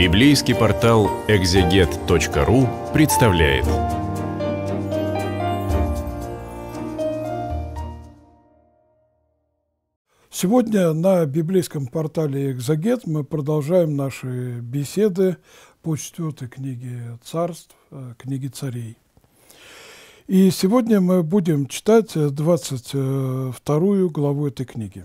Библейский портал exeget.ru представляет. Сегодня на библейском портале «Экзогет» мы продолжаем наши беседы по четвертой книге царств, э, книге царей. И сегодня мы будем читать 22 главу этой книги.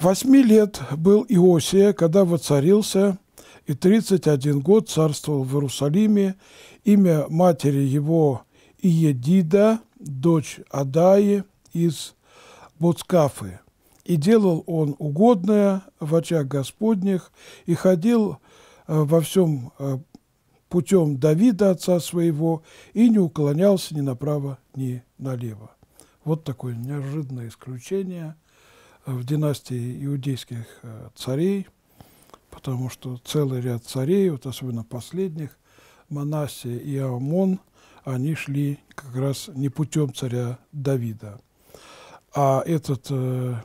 «Восьми лет был Иосия, когда воцарился – и 31 год царствовал в Иерусалиме. Имя матери его Иедида, дочь Адаи из Буцкафы. И делал он угодное в очах Господних, и ходил э, во всем э, путем Давида, отца своего, и не уклонялся ни направо, ни налево. Вот такое неожиданное исключение э, в династии иудейских царей – потому что целый ряд царей, вот особенно последних, Манасия и Амон, они шли как раз не путем царя Давида. А этот э,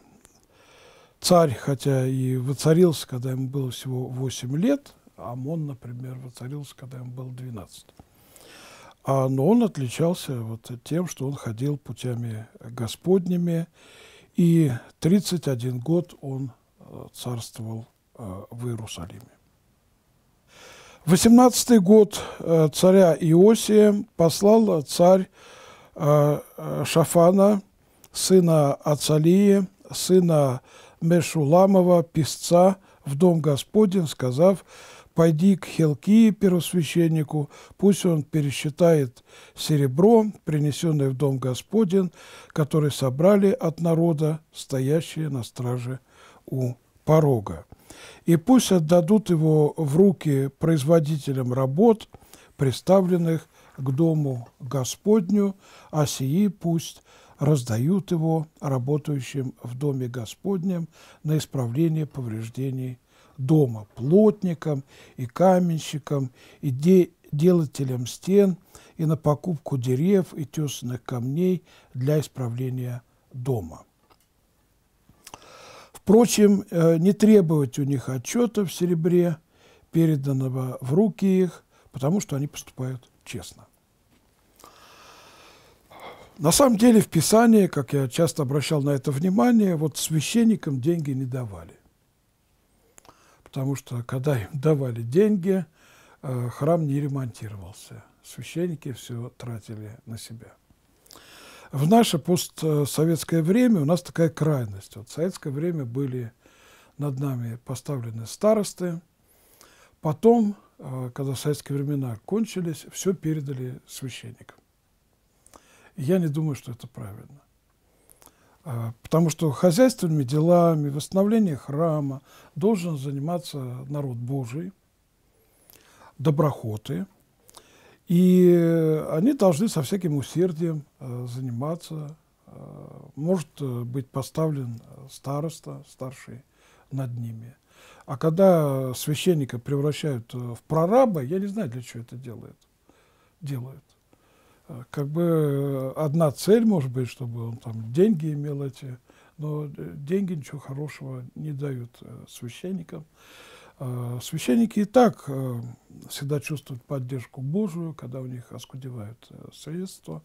царь, хотя и воцарился, когда ему было всего 8 лет, Амон, например, воцарился, когда ему было 12. А, но он отличался вот тем, что он ходил путями Господними, и 31 год он э, царствовал Э, в Иерусалиме. 18 год э, царя Иосия послал царь э, Шафана, сына Ацалии, сына Мешуламова, писца, в дом Господень, сказав, «Пойди к Хелкии, первосвященнику, пусть он пересчитает серебро, принесенное в дом Господень, который собрали от народа, стоящие на страже у порога» и пусть отдадут его в руки производителям работ, представленных к дому Господню, а сии пусть раздают его работающим в доме Господнем на исправление повреждений дома, плотникам и каменщикам, и де делателям стен, и на покупку дерев и тесных камней для исправления дома. Впрочем, э, не требовать у них отчета в серебре, переданного в руки их, потому что они поступают честно. На самом деле в Писании, как я часто обращал на это внимание, вот священникам деньги не давали. Потому что когда им давали деньги, э, храм не ремонтировался. Священники все тратили на себя в наше постсоветское время у нас такая крайность. Вот в советское время были над нами поставлены старосты. Потом, э, когда советские времена кончились, все передали священникам. я не думаю, что это правильно. Э, потому что хозяйственными делами, восстановление храма должен заниматься народ Божий, доброхоты – и они должны со всяким усердием э, заниматься. Э, может э, быть поставлен староста, старший над ними. А когда священника превращают в прораба, я не знаю, для чего это делают. делают. Как бы одна цель может быть, чтобы он там деньги имел эти, но деньги ничего хорошего не дают священникам. Э, священники и так э, всегда чувствуют поддержку Божию, когда у них оскудевают э, средства.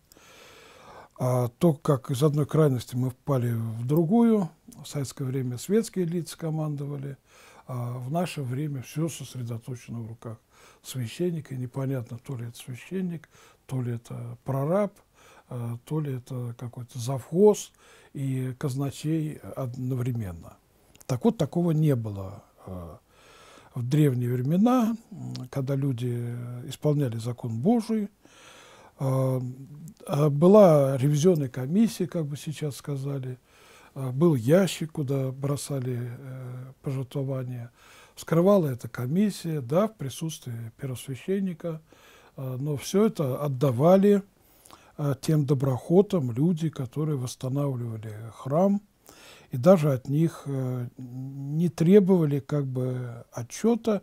А то, как из одной крайности мы впали в другую, в советское время светские лица командовали, а в наше время все сосредоточено в руках священника, и непонятно, то ли это священник, то ли это прораб, то ли это какой-то завхоз и казначей одновременно. Так вот, такого не было в древние времена, когда люди исполняли закон Божий, а, а была ревизионная комиссия, как бы сейчас сказали, а, был ящик, куда бросали э, пожертвования. Вскрывала эта комиссия, да, в присутствии первосвященника, но все это отдавали тем доброхотам люди, которые восстанавливали храм – и даже от них э, не требовали как бы отчета.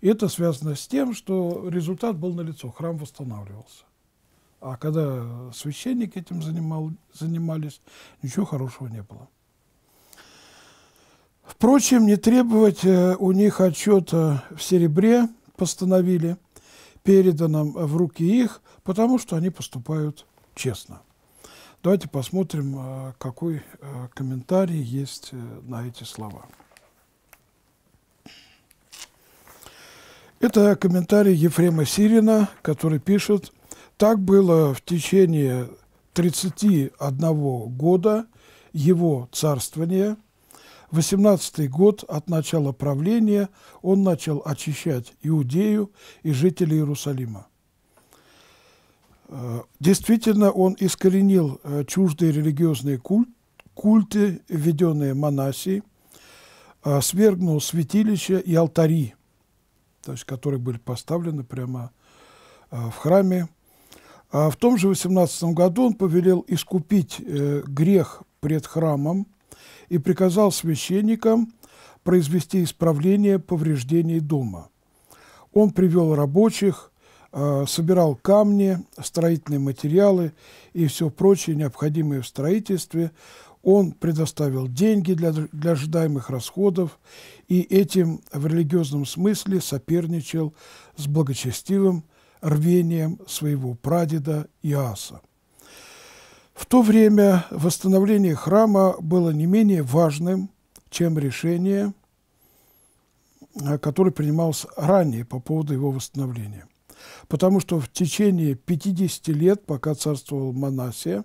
И это связано с тем, что результат был налицо, храм восстанавливался. А когда священник этим занимал, занимались, ничего хорошего не было. Впрочем, не требовать э, у них отчета в серебре постановили, переданном в руки их, потому что они поступают честно. Давайте посмотрим, а, какой а, комментарий есть э, на эти слова. Это комментарий Ефрема Сирина, который пишет, так было в течение 31 года его царствования. 18 год от начала правления он начал очищать Иудею и жителей Иерусалима. Э, действительно, он искоренил э, чужды религиозные культ, культы, введенные монасией, э, свергнул святилища и алтари, то есть, которые были поставлены прямо в храме. А в том же 18 году он повелел искупить грех пред храмом и приказал священникам произвести исправление повреждений дома. Он привел рабочих, Э, собирал камни, строительные материалы и все прочее, необходимое в строительстве. Он предоставил деньги для, для ожидаемых расходов и этим в религиозном смысле соперничал с благочестивым рвением своего прадеда Иаса. В то время восстановление храма было не менее важным, чем решение, э, которое принималось ранее по поводу его восстановления потому что в течение 50 лет, пока царствовал Манасия,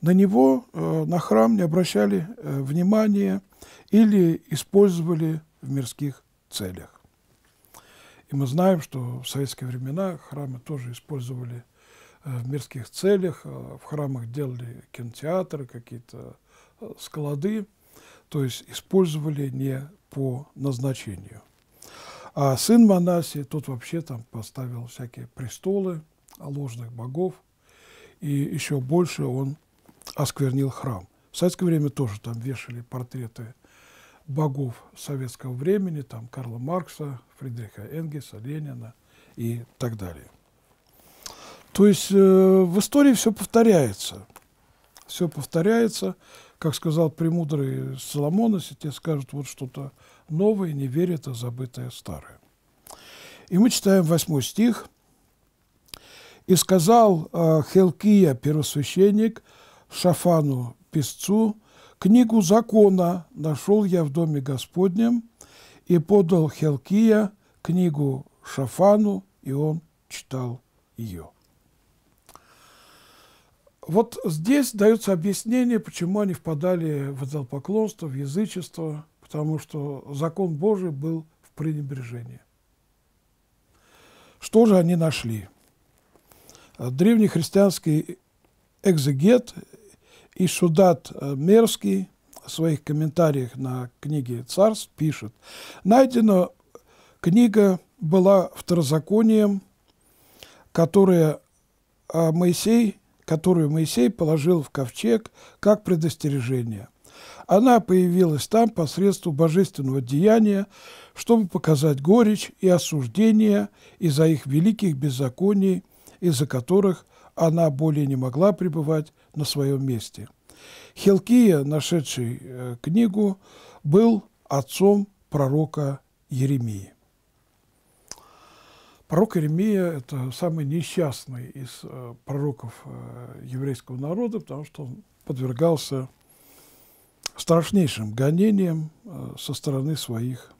на него, э, на храм не обращали э, внимания или использовали в мирских целях. И мы знаем, что в советские времена храмы тоже использовали э, в мирских целях, в храмах делали кинотеатры, какие-то склады, то есть использовали не по назначению. А сын Манаси тут вообще там поставил всякие престолы ложных богов, и еще больше он осквернил храм. В советское время тоже там вешали портреты богов советского времени, там Карла Маркса, Фридриха Энгельса, Ленина и так далее. То есть э, в истории все повторяется все повторяется. Как сказал премудрый Соломон, если тебе скажут вот что-то новое, не верь, это забытое старое. И мы читаем восьмой стих. «И сказал э, Хелкия, первосвященник, Шафану, писцу, книгу закона нашел я в доме Господнем, и подал Хелкия книгу Шафану, и он читал ее». Вот здесь дается объяснение, почему они впадали в идолопоклонство, в язычество, потому что закон Божий был в пренебрежении. Что же они нашли? Древнехристианский экзегет Ишудат Мерский в своих комментариях на книге «Царств» пишет, найдена книга была второзаконием, которое а, Моисей которую Моисей положил в ковчег как предостережение. Она появилась там посредством божественного деяния, чтобы показать горечь и осуждение из-за их великих беззаконий, из-за которых она более не могла пребывать на своем месте. Хелкия, нашедший э, книгу, был отцом пророка Еремии. Пророк Иеремия – это самый несчастный из э, пророков э, еврейского народа, потому что он подвергался страшнейшим гонениям э, со стороны своих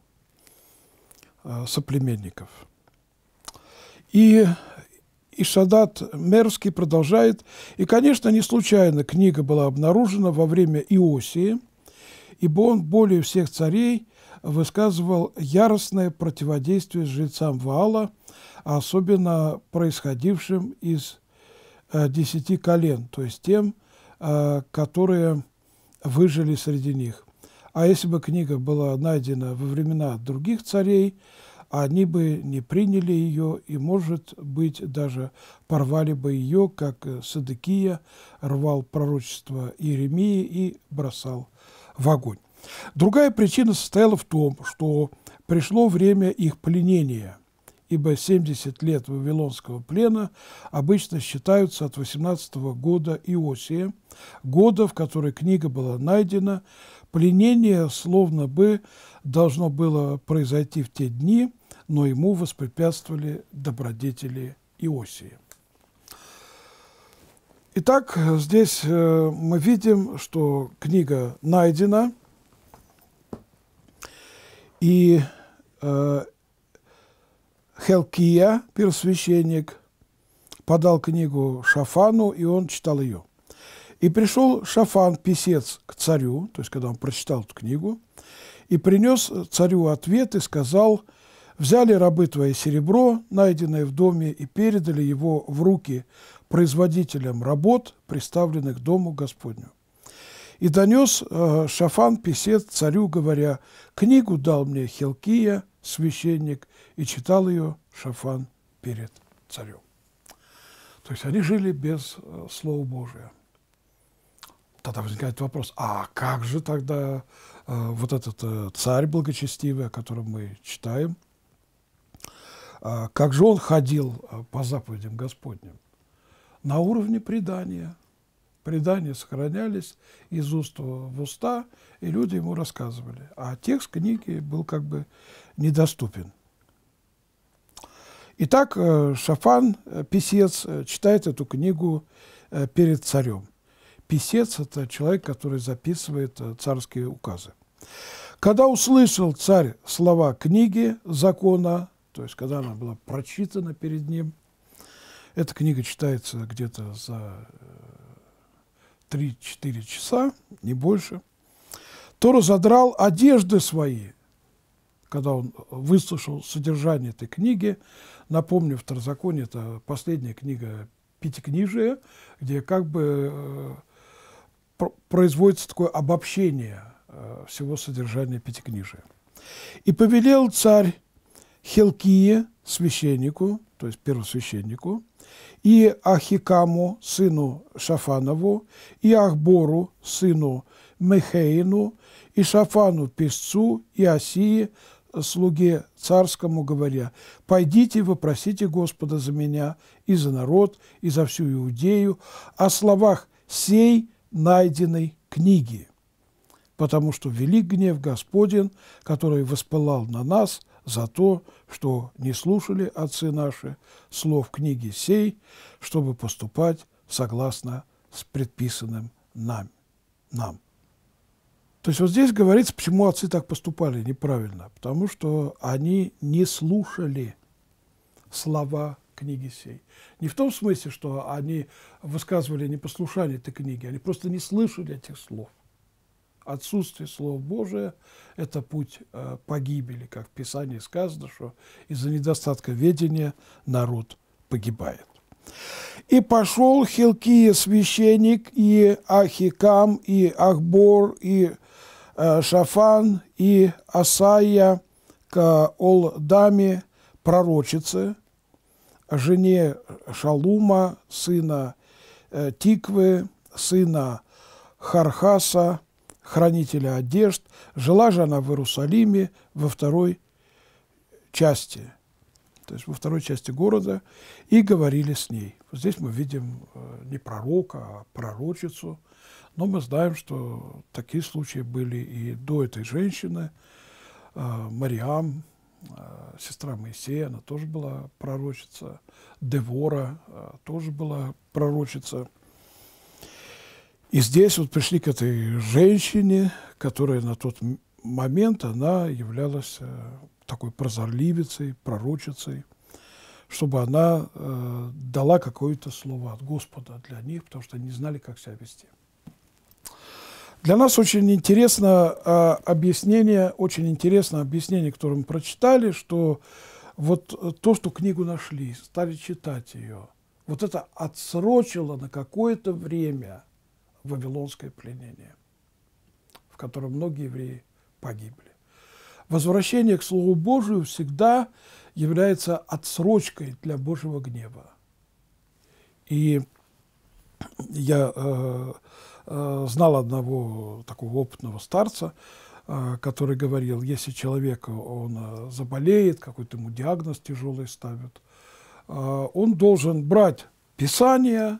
соплеменников. И Ишадат Мерский продолжает. «И, конечно, не случайно книга была обнаружена во время Иосии, ибо он более всех царей высказывал яростное противодействие жрецам Ваала, особенно происходившим из э, десяти колен, то есть тем, э, которые выжили среди них. А если бы книга была найдена во времена других царей, они бы не приняли ее и, может быть, даже порвали бы ее, как Садыкия рвал пророчество Иеремии и бросал в огонь. Другая причина состояла в том, что пришло время их пленения, ибо 70 лет вавилонского плена обычно считаются от 18 -го года Иосия, года, в который книга была найдена. Пленение словно бы должно было произойти в те дни, но ему воспрепятствовали добродетели Иосии. Итак, здесь э, мы видим, что книга найдена – и э, Хелкия, первосвященник, подал книгу Шафану, и он читал ее. И пришел Шафан, писец, к царю, то есть когда он прочитал эту книгу, и принес царю ответ и сказал, «Взяли рабы твои серебро, найденное в доме, и передали его в руки производителям работ, приставленных дому Господню. И донес э, Шафан писет царю, говоря, «Книгу дал мне Хилкия, священник, и читал ее Шафан перед царем». То есть они жили без э, Слова Божия. Тогда возникает вопрос, а как же тогда э, вот этот царь благочестивый, о котором мы читаем, как же он ходил по заповедям Господним? На уровне предания – предания сохранялись из уст в уста, и люди ему рассказывали. А текст книги был как бы недоступен. Итак, э, Шафан, э, писец, э, читает эту книгу перед царем. Писец – это человек, который записывает царские указы. Когда услышал царь слова книги закона, то есть когда она была прочитана перед ним, эта книга читается где-то за 3-4 часа, не больше, то разодрал одежды свои, когда он выслушал содержание этой книги. Напомню, второзаконие – это последняя книга Пятикнижия, где как бы э, производится такое обобщение э, всего содержания Пятикнижия. «И повелел царь Хелкие, священнику, то есть первосвященнику, и Ахикаму, сыну Шафанову, и Ахбору, сыну Мехеину, и Шафану, песцу, и Осии, слуге царскому, говоря, «Пойдите, вы просите Господа за меня и за народ, и за всю Иудею о словах сей найденной книги, потому что велик гнев Господен, который воспылал на нас за то, что не слушали отцы наши слов книги сей, чтобы поступать согласно с предписанным нам. нам. То есть вот здесь говорится, почему отцы так поступали неправильно. Потому что они не слушали слова книги сей. Не в том смысле, что они высказывали непослушание этой книги, они просто не слышали этих слов отсутствие Слова Божия – это путь э, погибели, как в Писании сказано, что из-за недостатка ведения народ погибает. «И пошел Хилкия священник, и Ахикам, и Ахбор, и э, Шафан, и Асая к Олдаме, пророчице, жене Шалума, сына э, Тиквы, сына Хархаса, хранителя одежд. Жила же она в Иерусалиме во второй части, то есть во второй части города, и говорили с ней. Вот здесь мы видим э, не пророка, а пророчицу. Но мы знаем, что такие случаи были и до этой женщины. Э, Мариам, э, сестра Моисея, она тоже была пророчица. Девора тоже была пророчица. И здесь вот пришли к этой женщине, которая на тот момент она являлась э, такой прозорливицей, пророчицей, чтобы она э, дала какое-то слово от Господа для них, потому что они не знали, как себя вести. Для нас очень интересно э, объяснение, очень интересно объяснение, которое мы прочитали, что вот э, то, что книгу нашли, стали читать ее, вот это отсрочило на какое-то время – вавилонское пленение, в котором многие евреи погибли. Возвращение к Слову Божию всегда является отсрочкой для Божьего гнева. И я э, э знал одного такого опытного старца, э, который говорил, если человек он э, заболеет, какой-то ему диагноз тяжелый ставят, э, он должен брать Писание,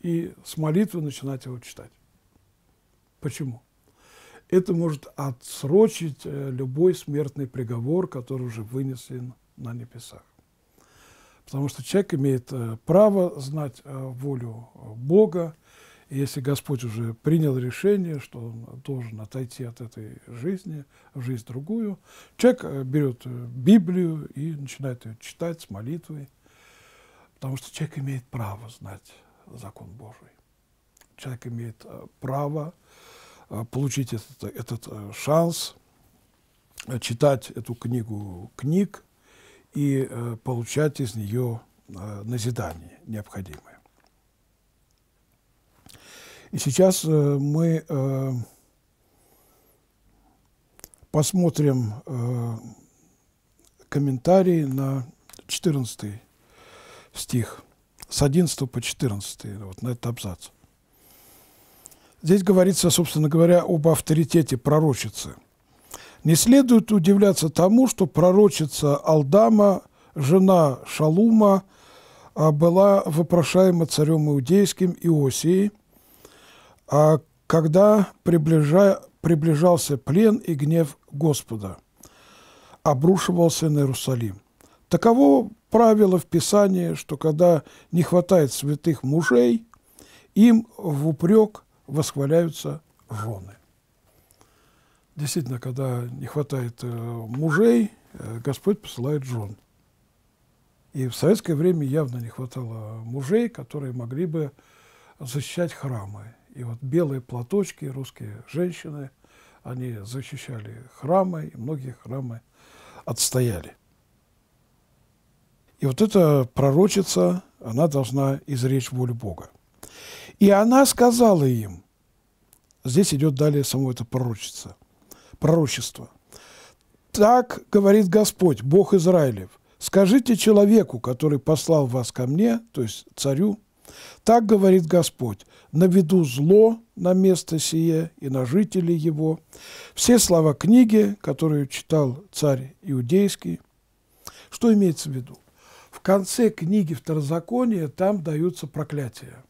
и с молитвы начинать его читать. Почему? Это может отсрочить э, любой смертный приговор, который уже вынесен на небесах. Потому что человек имеет э, право знать э, волю Бога, и если Господь уже принял решение, что он должен отойти от этой жизни в жизнь другую, человек берет Библию и начинает ее читать с молитвой, потому что человек имеет право знать закон Божий. Человек имеет э, право э, получить этот, этот э, шанс, читать эту книгу книг и получать из нее назидание необходимое. И сейчас мы посмотрим комментарий на 14 стих с 11 по 14, ну, вот на этот абзац. Здесь говорится, собственно говоря, об авторитете пророчицы. Не следует удивляться тому, что пророчица Алдама, жена Шалума, а, была вопрошаема царем иудейским Иосией, а, когда приближа, приближался плен и гнев Господа, обрушивался на Иерусалим. Таково правило в Писании, что когда не хватает святых мужей, им в упрек восхваляются жены. Действительно, когда не хватает э, мужей, э, Господь посылает жен. И в советское время явно не хватало мужей, которые могли бы защищать храмы. И вот белые платочки, русские женщины, они защищали храмы, и многие храмы отстояли. И вот эта пророчица, она должна изречь волю Бога. И она сказала им, здесь идет далее само это пророчица, пророчество. Так говорит Господь, Бог Израилев, скажите человеку, который послал вас ко мне, то есть царю, так говорит Господь, наведу зло на место сие и на жителей его. Все слова книги, которую читал царь Иудейский, что имеется в виду? В конце книги Второзакония там даются проклятия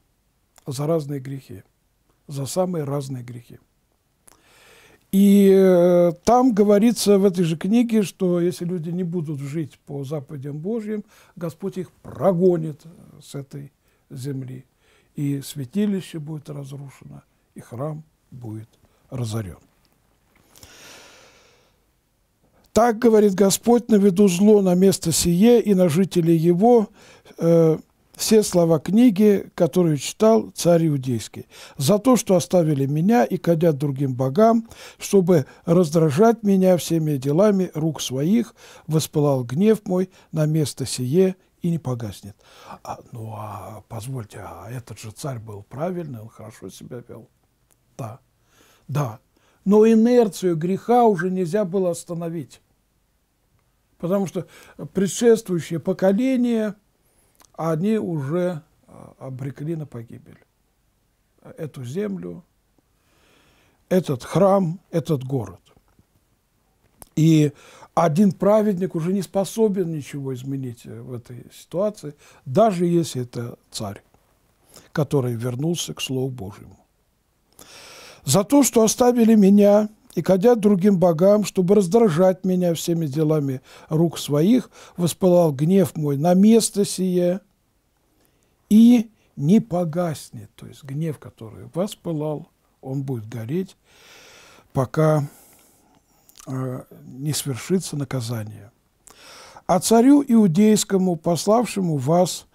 за разные грехи, за самые разные грехи. И э, там говорится в этой же книге, что если люди не будут жить по заповедям Божьим, Господь их прогонит с этой земли. И святилище будет разрушено, и храм будет разорен. Так говорит Господь, наведу зло на место сие и на жителей его, э, все слова книги, которую читал царь Иудейский, за то, что оставили меня и кадят другим богам, чтобы раздражать меня всеми делами рук своих, воспылал гнев мой на место сие и не погаснет. А, ну, а позвольте, а этот же царь был правильный, он хорошо себя вел. Да, да. Но инерцию греха уже нельзя было остановить. Потому что предшествующие поколения, они уже а, обрекли на погибель эту землю, этот храм, этот город. И один праведник уже не способен ничего изменить э, в этой ситуации, даже если это царь, который вернулся к Слову Божьему. «За то, что оставили меня, и ходя другим богам, чтобы раздражать меня всеми делами рук своих, воспылал гнев мой на место сие и не погаснет. То есть гнев, который воспылал, он будет гореть, пока э, не свершится наказание. А царю иудейскому, пославшему вас,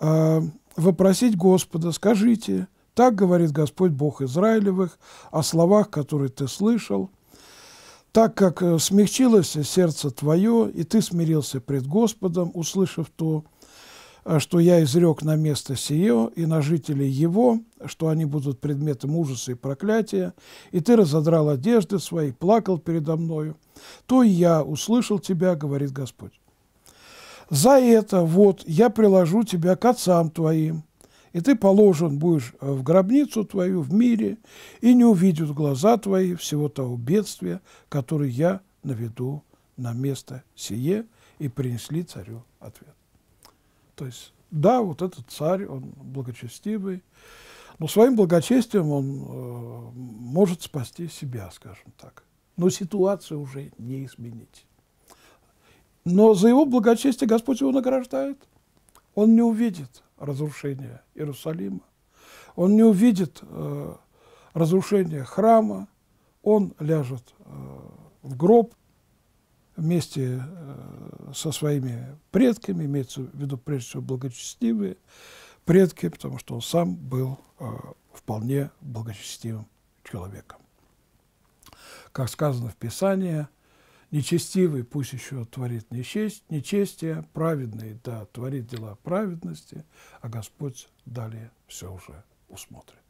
э, вопросить Господа, скажите – так говорит Господь Бог Израилевых о словах, которые ты слышал. Так как э, смягчилось сердце твое, и ты смирился пред Господом, услышав то, э, что я изрек на место сие и на жителей его, что они будут предметом ужаса и проклятия, и ты разодрал одежды свои, плакал передо мною, то я услышал тебя, говорит Господь. За это вот я приложу тебя к отцам твоим, и ты положен будешь э, в гробницу твою в мире, и не увидят глаза твои всего того бедствия, которое я наведу на место сие, и принесли царю ответ. То есть, да, вот этот царь, он благочестивый, но своим благочестием он э, может спасти себя, скажем так. Но ситуацию уже не изменить. Но за его благочестие Господь его награждает – он не увидит разрушения Иерусалима, он не увидит э, разрушения храма, он ляжет э, в гроб вместе э, со своими предками, имеется в виду прежде всего благочестивые предки, потому что он сам был э, вполне благочестивым человеком. Как сказано в Писании, Нечестивый пусть еще творит нечесть, нечестие, праведный, да, творит дела праведности, а Господь далее все уже усмотрит.